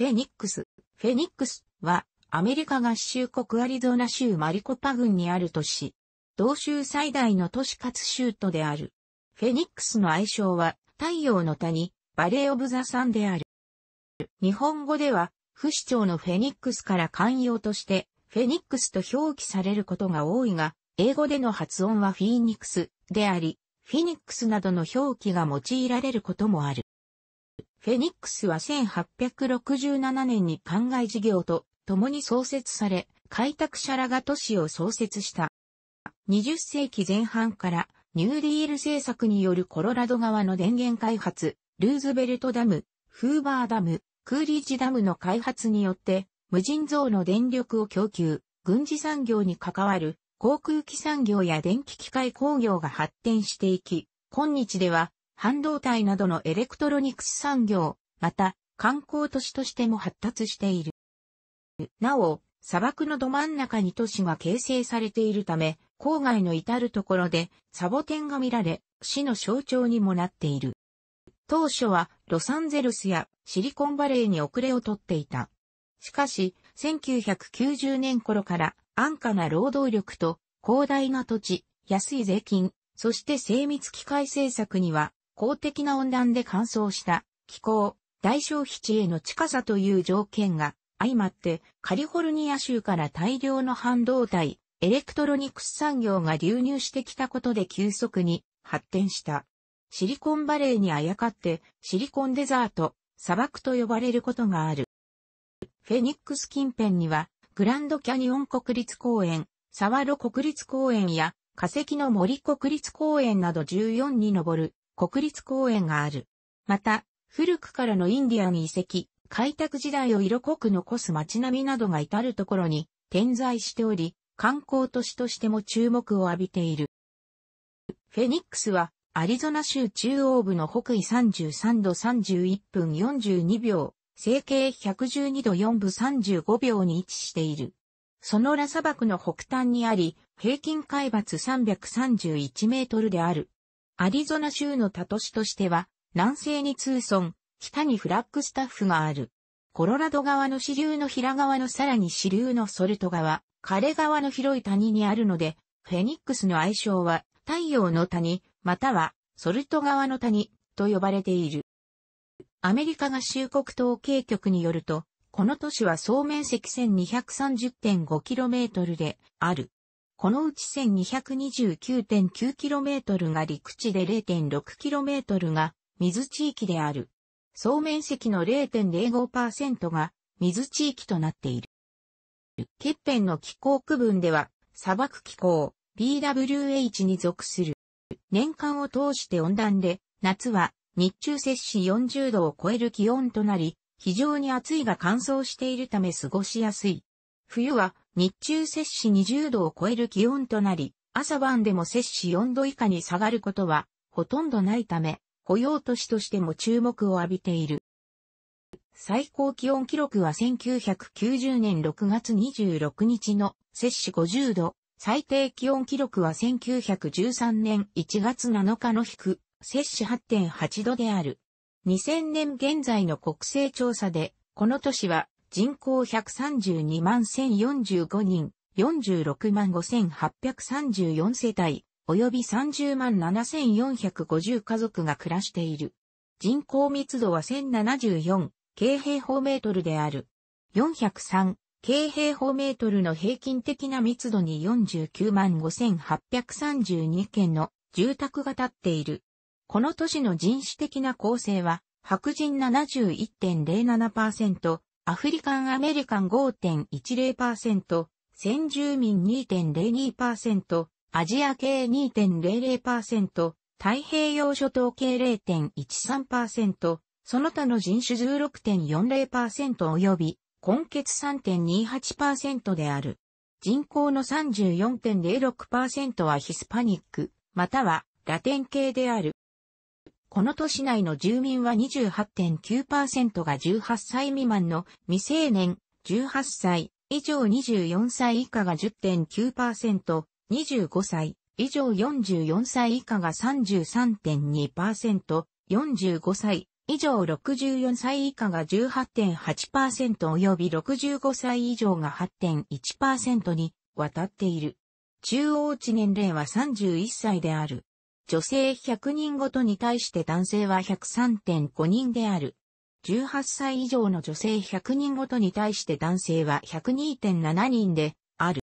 フェニックス。フェニックスはアメリカ合衆国アリゾナ州マリコパ郡にある都市。同州最大の都市かつ州都である。フェニックスの愛称は太陽の谷、バレーオブザサンである。日本語では、不死鳥のフェニックスから寛容として、フェニックスと表記されることが多いが、英語での発音はフィーニクスであり、フィニックスなどの表記が用いられることもある。フェニックスは1867年に灌漑事業と共に創設され、開拓者らが都市を創設した。20世紀前半からニューディール政策によるコロラド川の電源開発、ルーズベルトダム、フーバーダム、クーリージダムの開発によって、無人像の電力を供給、軍事産業に関わる航空機産業や電気機械工業が発展していき、今日では半導体などのエレクトロニクス産業、また観光都市としても発達している。なお、砂漠のど真ん中に都市が形成されているため、郊外の至るところでサボテンが見られ、市の象徴にもなっている。当初はロサンゼルスやシリコンバレーに遅れをとっていた。しかし、1990年頃から安価な労働力と広大な土地、安い税金、そして精密機械政策には公的な温暖で乾燥した気候、大消費地への近さという条件が相まってカリフォルニア州から大量の半導体、エレクトロニクス産業が流入してきたことで急速に発展した。シリコンバレーにあやかってシリコンデザート、砂漠と呼ばれることがある。フェニックス近辺にはグランドキャニオン国立公園、サワロ国立公園や化石の森国立公園など14に上る国立公園がある。また、古くからのインディアン遺跡、開拓時代を色濃く残す街並みなどが至るところに点在しており、観光都市としても注目を浴びている。フェニックスは、アリゾナ州中央部の北緯33度31分42秒、整形112度4分35秒に位置している。ソノラ砂漠の北端にあり、平均海抜331メートルである。アリゾナ州の他都市としては、南西にツーソン、北にフラッグスタッフがある。コロラド側の支流の平川のさらに支流のソルト川、枯れ川の広い谷にあるので、フェニックスの愛称は太陽の谷、またはソルト川の谷と呼ばれている。アメリカ合衆国統計局によると、この都市は総面積 1230.5km である。このうち 1229.9km が陸地で 0.6km が水地域である。総面積の0.05%が水地域となっている。欠片の気候区分では砂漠気候 BWH に属する。年間を通して温暖で夏は日中摂氏40度を超える気温となり非常に暑いが乾燥しているため過ごしやすい。冬は日中摂氏20度を超える気温となり、朝晩でも摂氏4度以下に下がることはほとんどないため、雇用都市としても注目を浴びている。最高気温記録は1990年6月26日の摂氏50度、最低気温記録は1913年1月7日の引く、摂氏8.8度である。2000年現在の国勢調査で、この都市は人口132万1045人、46万5834世帯、及び30万7450家族が暮らしている。人口密度は1074、京平方メートルである。403、京平方メートルの平均的な密度に49万5832件の住宅が建っている。この都市の人種的な構成は、白人71.07%、アフリカンアメリカン5.10%、先住民2.02%、アジア系2.00%、太平洋諸島系0.13%、その他の人種16.40%及び、根血3.28%である。人口の34.06%はヒスパニック、またはラテン系である。この都市内の住民は28.9%が18歳未満の未成年、18歳以上24歳以下が10.9%、25歳以上44歳以下が33.2%、45歳以上64歳以下が18.8%及び65歳以上が8.1%にわたっている。中央値年齢は31歳である。女性100人ごとに対して男性は103.5人である。18歳以上の女性100人ごとに対して男性は102.7人である。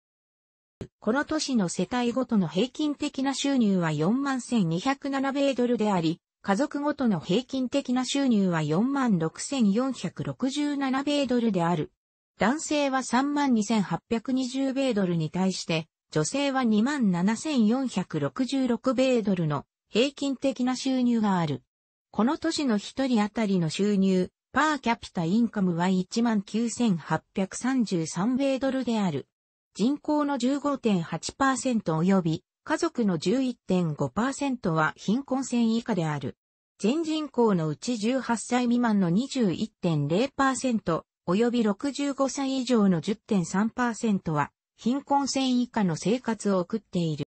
この年の世帯ごとの平均的な収入は41,207米ドルであり、家族ごとの平均的な収入は46,467米ドルである。男性は32,820米ドルに対して、女性は27,466米ドルの平均的な収入がある。この年の一人当たりの収入、パーキャピタインカムは19,833米ドルである。人口の15.8%及び家族の11.5%は貧困線以下である。全人口のうち18歳未満の21.0%及び65歳以上の10.3%は貧困線以下の生活を送っている。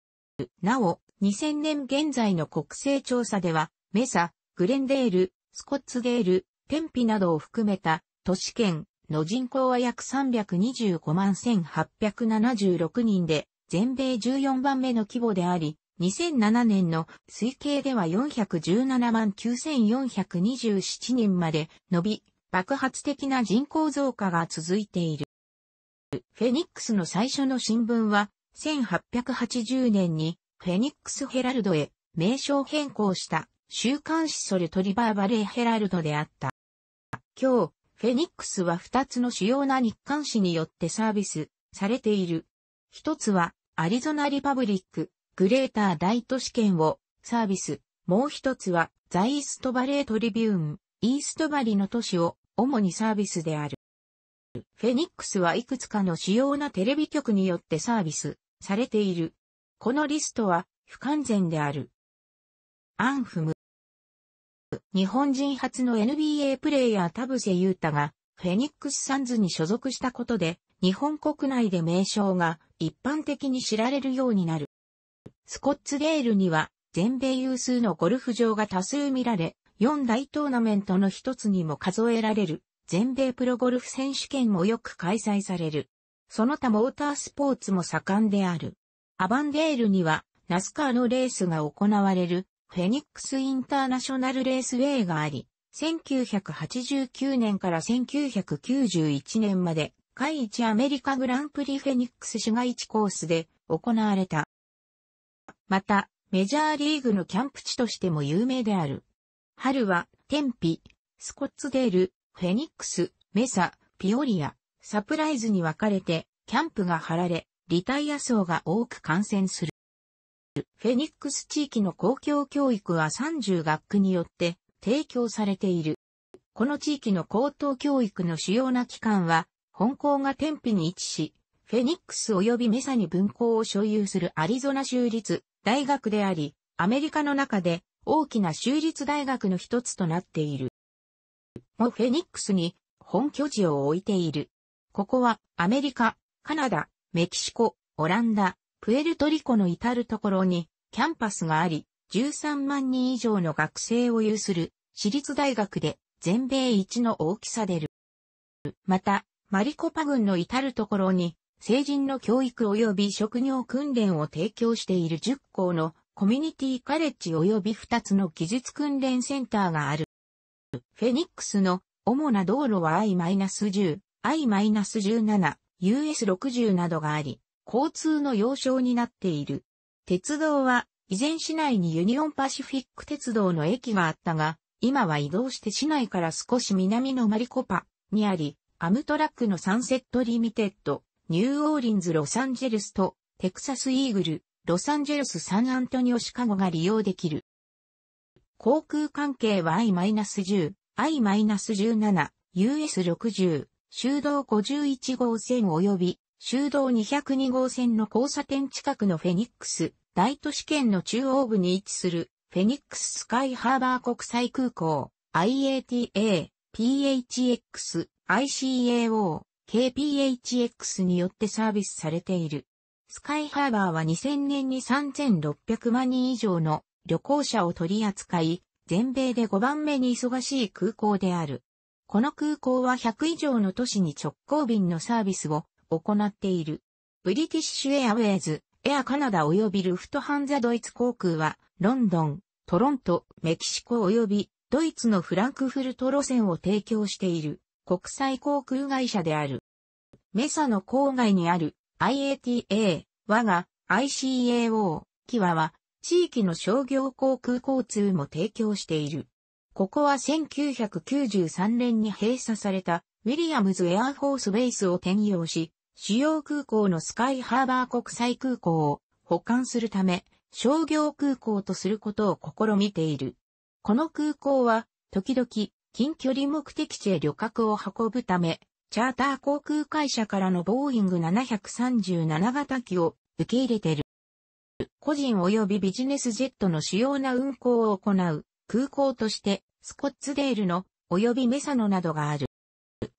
なお、2000年現在の国勢調査では、メサ、グレンデール、スコッツデール、テンピなどを含めた都市圏の人口は約325万1876人で、全米14番目の規模であり、2007年の推計では417万9427人まで伸び、爆発的な人口増加が続いている。フェニックスの最初の新聞は、1880年にフェニックスヘラルドへ名称変更した週刊誌ソルトリバーバレーヘラルドであった。今日、フェニックスは2つの主要な日刊誌によってサービスされている。一つは、アリゾナリパブリック、グレーター大都市圏をサービス。もう一つは、ザイーストバレートリビューン、イーストバリの都市を主にサービスである。フェニックスはいくつかの主要なテレビ局によってサービスされている。このリストは不完全である。アンフム。日本人初の NBA プレイヤー田臥勇太がフェニックスサンズに所属したことで日本国内で名称が一般的に知られるようになる。スコッツデールには全米有数のゴルフ場が多数見られ、4大トーナメントの一つにも数えられる全米プロゴルフ選手権もよく開催される。その他モータースポーツも盛んである。アバンデールには、ナスカーのレースが行われる、フェニックスインターナショナルレースウェイがあり、1989年から1991年まで、海一アメリカグランプリフェニックス市街地コースで行われた。また、メジャーリーグのキャンプ地としても有名である。春は、天日、スコッツデール、フェニックス、メサ、ピオリア、サプライズに分かれて、キャンプが張られ、リタイア層が多く感染する。フェニックス地域の公共教育は30学区によって提供されている。この地域の高等教育の主要な機関は、本校が天日に位置し、フェニックス及びメサに分校を所有するアリゾナ州立大学であり、アメリカの中で大きな州立大学の一つとなっている。もフェニックスに本拠地を置いている。ここはアメリカ、カナダ、メキシコ、オランダ、プエルトリコの至るところにキャンパスがあり、13万人以上の学生を有する私立大学で全米一の大きさでる。また、マリコパ郡の至るところに成人の教育及び職業訓練を提供している10校のコミュニティカレッジ及び2つの技術訓練センターがある。フェニックスの主な道路は I-10、I-17、US60 などがあり、交通の要衝になっている。鉄道は、以前市内にユニオンパシフィック鉄道の駅があったが、今は移動して市内から少し南のマリコパにあり、アムトラックのサンセットリミテッド、ニューオーリンズ・ロサンゼルスと、テクサス・イーグル、ロサンゼルス・サンアントニオ・シカゴが利用できる。航空関係は I-10、I-17、US60、修道51号線及び修道202号線の交差点近くのフェニックス、大都市圏の中央部に位置するフェニックススカイハーバー国際空港、IATA、PHX、ICAO、KPHX によってサービスされている。スカイハーバーは2000年に3600万人以上の旅行者を取り扱い、全米で5番目に忙しい空港である。この空港は100以上の都市に直行便のサービスを行っている。ブリティッシュエアウェイズ、エアカナダ及びルフトハンザドイツ航空は、ロンドン、トロント、メキシコ及びドイツのフランクフルト路線を提供している国際航空会社である。メサの郊外にある IATA、我が ICAO、キワは地域の商業航空交通も提供している。ここは1993年に閉鎖されたウィリアムズエアフォースベースを転用し、主要空港のスカイハーバー国際空港を保管するため、商業空港とすることを試みている。この空港は、時々、近距離目的地へ旅客を運ぶため、チャーター航空会社からのボーイング737型機を受け入れている。個人及びビジネスジェットの主要な運航を行う空港として、スコッツデールの及びメサノなどがある。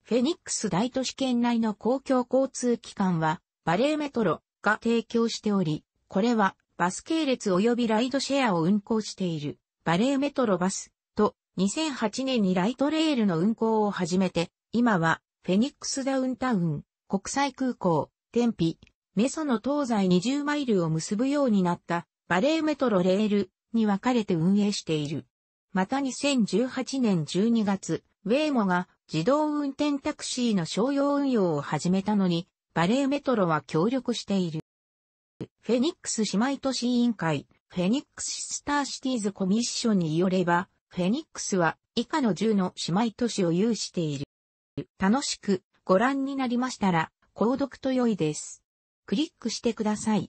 フェニックス大都市圏内の公共交通機関は、バレーメトロが提供しており、これはバス系列及びライドシェアを運行しているバレーメトロバスと2008年にライトレールの運行を始めて、今はフェニックスダウンタウン、国際空港、テンピ、メソの東西20マイルを結ぶようになったバレーメトロレールに分かれて運営している。また2018年12月、ウェイモが自動運転タクシーの商用運用を始めたのに、バレーメトロは協力している。フェニックス姉妹都市委員会、フェニックススターシティーズコミッションによれば、フェニックスは以下の10の姉妹都市を有している。楽しくご覧になりましたら、購読と良いです。クリックしてください。